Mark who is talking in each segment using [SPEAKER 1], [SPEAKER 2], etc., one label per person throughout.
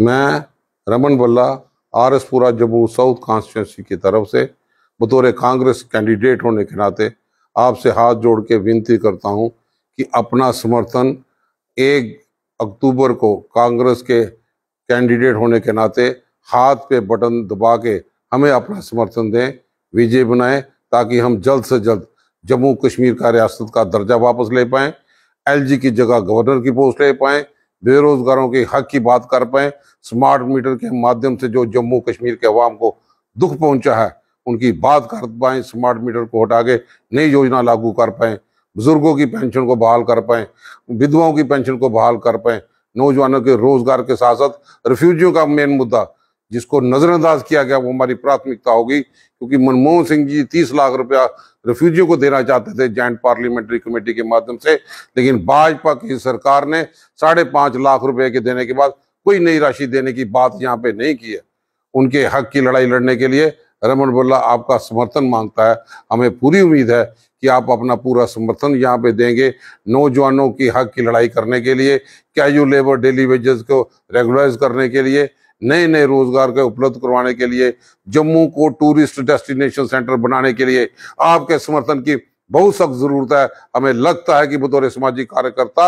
[SPEAKER 1] मैं रमन बल्ला R S पुरा जम्मू साउथ कॉन्स्टिट्यूंसी की तरफ से बतौर कांग्रेस कैंडिडेट होने के नाते आपसे हाथ जोड़ के विनती करता हूं कि अपना समर्थन एक अक्टूबर को कांग्रेस के कैंडिडेट होने के नाते हाथ पे बटन दबा के हमें अपना समर्थन दें विजय बनाएं ताकि हम जल्द से जल्द जम्मू कश्मीर का रियासत का दर्जा वापस ले पाएं एलजी की जगह गवर्नर की पोस्ट ले पाएं बेरोजगारों के हक की बात कर पाए स्मार्ट मीटर के माध्यम से जो जम्मू कश्मीर के अवाम को दुख पहुंचा है उनकी बात कर पाए स्मार्ट मीटर को हटा के नई योजना लागू कर पाए बुजुर्गों की पेंशन को बहाल कर पाए विधवाओं की पेंशन को बहाल कर पाए नौजवानों के रोज़गार के साथ साथ रिफ्यूजियों का मेन मुद्दा जिसको नज़रअंदाज किया गया वो हमारी प्राथमिकता होगी क्योंकि मनमोहन सिंह जी तीस लाख रुपया रेफ्यूजियों को देना चाहते थे जॉइंट पार्लियामेंट्री कमेटी के माध्यम से लेकिन भाजपा की सरकार ने साढ़े पांच लाख रुपए के देने के बाद कोई नई राशि देने की बात यहाँ पे नहीं की है उनके हक की लड़ाई लड़ने के लिए रमन बुल्ला आपका समर्थन मांगता है हमें पूरी उम्मीद है कि आप अपना पूरा समर्थन यहाँ पे देंगे नौजवानों की हक की लड़ाई करने के लिए कैजुअल लेबर डेली वेजेस को रेगुलराइज करने के लिए नए नए रोजगार के उपलब्ध करवाने के लिए जम्मू को टूरिस्ट डेस्टिनेशन सेंटर बनाने के लिए आपके समर्थन की बहुत सख्त जरूरत है हमें लगता है कि बतौर सामाजिक कार्यकर्ता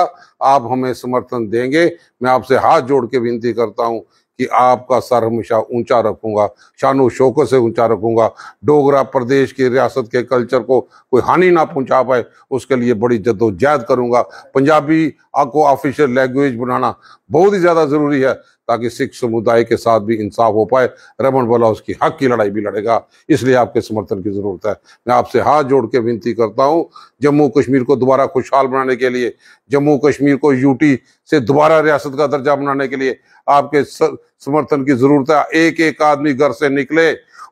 [SPEAKER 1] आप हमें समर्थन देंगे मैं आपसे हाथ जोड़ के विनती करता हूँ कि आपका सर हमेशा ऊंचा रखूंगा शान शौकत से ऊंचा रखूंगा डोगरा प्रदेश की रियासत के कल्चर को कोई हानि ना पहुंचा पाए उसके लिए बड़ी जद्दोजहद करूंगा पंजाबी आपको ऑफिशियल लैंग्वेज बनाना बहुत ही ज़्यादा ज़रूरी है ताकि सिख समुदाय के साथ भी इंसाफ हो पाए रमन वाला उसकी हक की लड़ाई भी लड़ेगा इसलिए आपके समर्थन की ज़रूरत है मैं आपसे हाथ जोड़ के विनती करता हूँ जम्मू कश्मीर को दोबारा खुशहाल बनाने के लिए जम्मू कश्मीर को यूटी से दोबारा रियासत का दर्जा बनाने के लिए आपके समर्थन की जरूरत है एक एक आदमी घर से निकले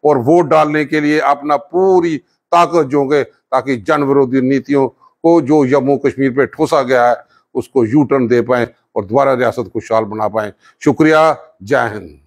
[SPEAKER 1] और वोट डालने के लिए अपना पूरी ताकत जोंगे ताकि जन विरोधी नीतियों को जो जम्मू कश्मीर पे ठोसा गया है उसको यू टर्न दे पाए और दोबारा रियासत खुशहाल बना पाए शुक्रिया जय हिंद